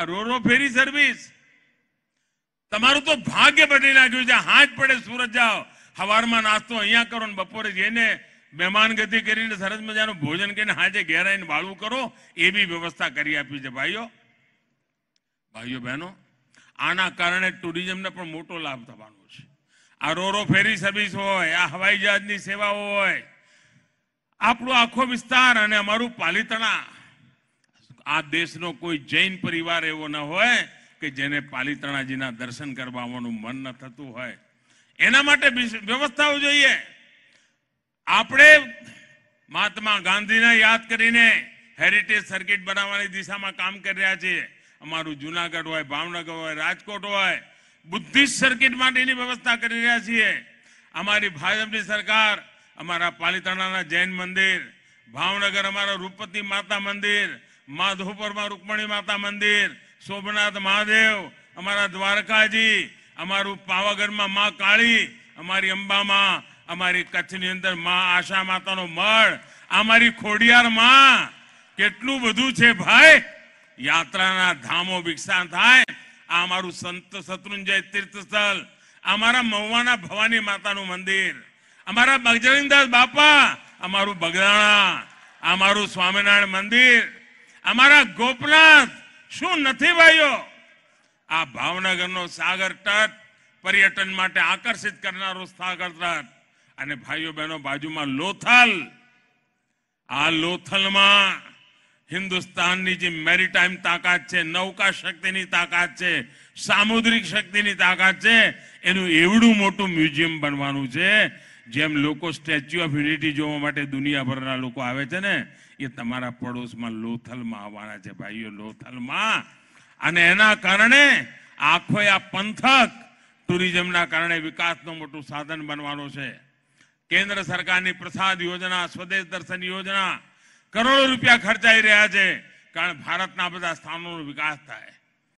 આ રોરો ferry service તમારું તો ભાગ્ય બદલી નાખ્યું છે હાજ પડે સુરત જાઓ હવારમાં નાસ્તો અહીંયા કરો ને બપોરે જઈને મહેમાન ગતિ કરીને સરસ મજાનું ભોજન કરીને હાજે ઘેર આવીને વાળું કરો એવી વ્યવસ્થા કરી આપી છે ભાઈઓ ભાઈઓ બહેનો આના કારણે ટુરિઝમને પણ મોટો લાભ થવાનો છે આ રોરો ફેરી સર્વિસ હોય આ હવાઈ જહાજની સેવાઓ હોય આપણો આખો વિસ્તાર અને અમારું પાલિતણા આ દેશનો કોઈ જૈન પરિવાર એવો ન હોય કે જેને પાલિતાણાજીના દર્શન કરવા આવવાનું મન ન થતું હોય એના માટે વ્યવસ્થાઓ જોઈએ આપણે મહાત્મા ગાંધીને યાદ કરીને હેરિટેજ સર્કિટ બનાવવાની દિશામાં કામ કરી રહ્યા છીએ અમારું જુનાગઢ હોય ભાવનગર હોય રાજકોટ હોય બુદ્ધિસ્ટ સર્કિટ માટેની વ્યવસ્થા કરી રહ્યા છીએ અમારી ભાજપની સરકાર અમારા પાલિતાણાના જૈન મંદિર ભાવનગર અમારા રૂપતિ માતા મંદિર માધોપુરમાં રૂકમણી માતા મંદિર સોમનાથ મહાદેવ અમારા દ્વારકાજી અમારું પાવાગઢમાં માં કાળી અમારી અંબામાં અમારી કચ્છની અંદર માં આશા માતાનો મળ અમારી ખોડિયાર માં કેટલું બધું છે ભાઈ યાત્રાના ધામો વિકસાન થાય આ અમારું સંત શત્રુંજય તીર્થસ્થળ અમારા મહુવાના ભવાની માતાનું મંદિર અમારા બજરંગદાસ બાપા અમારું બગદાણા અમારું સ્વામિનારાયણ મંદિર અમારા ગોપનાથ શું નથી ભાઈઓ આ ભાવનગરનો સાગર તટ પર્યટન માટે આકર્ષિત કરનારો સાગર તટ અને ભાઈઓ બહેનો બાજુમાં લોથલ આ લોથલમાં હિન્દુસ્તાનની જે મેરીટાઈમ તાકાત છે નૌકા શક્તિની તાકાત છે સામુદ્રિક શક્તિની તાકાત છે એનું એવડું મોટું મ્યુઝિયમ બનવાનું છે જેમ લોકો સ્ટેચ્યુ ઓફ યુનિટી જોવા માટે દુનિયાભરના લોકો આવે છે ને એ તમારા પડોશમાં લોથલમાં આવવાના છે ભાઈઓ લોથલમાં અને એના કારણે આખો આ પંથક ટુરિઝમના કારણે વિકાસનું મોટું સાધન બનવાનું છે કેન્દ્ર સરકારની પ્રસાદ યોજના સ્વદેશ દર્શન યોજના કરોડો રૂપિયા ખર્ચાઈ રહ્યા છે કારણ ભારતના બધા સ્થાનોનો વિકાસ થાય